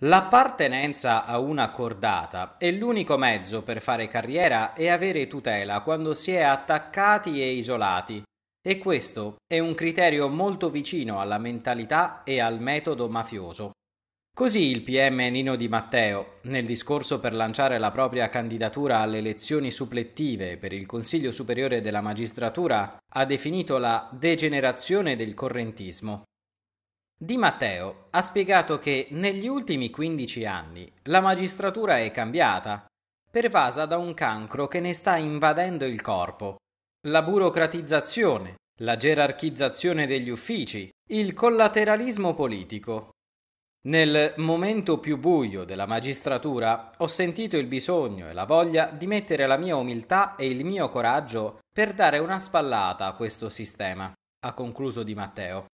L'appartenenza a una cordata è l'unico mezzo per fare carriera e avere tutela quando si è attaccati e isolati, e questo è un criterio molto vicino alla mentalità e al metodo mafioso. Così il PM Nino Di Matteo, nel discorso per lanciare la propria candidatura alle elezioni supplettive per il Consiglio Superiore della Magistratura, ha definito la degenerazione del correntismo. Di Matteo ha spiegato che negli ultimi 15 anni la magistratura è cambiata, pervasa da un cancro che ne sta invadendo il corpo. La burocratizzazione, la gerarchizzazione degli uffici, il collateralismo politico. Nel momento più buio della magistratura ho sentito il bisogno e la voglia di mettere la mia umiltà e il mio coraggio per dare una spallata a questo sistema, ha concluso Di Matteo.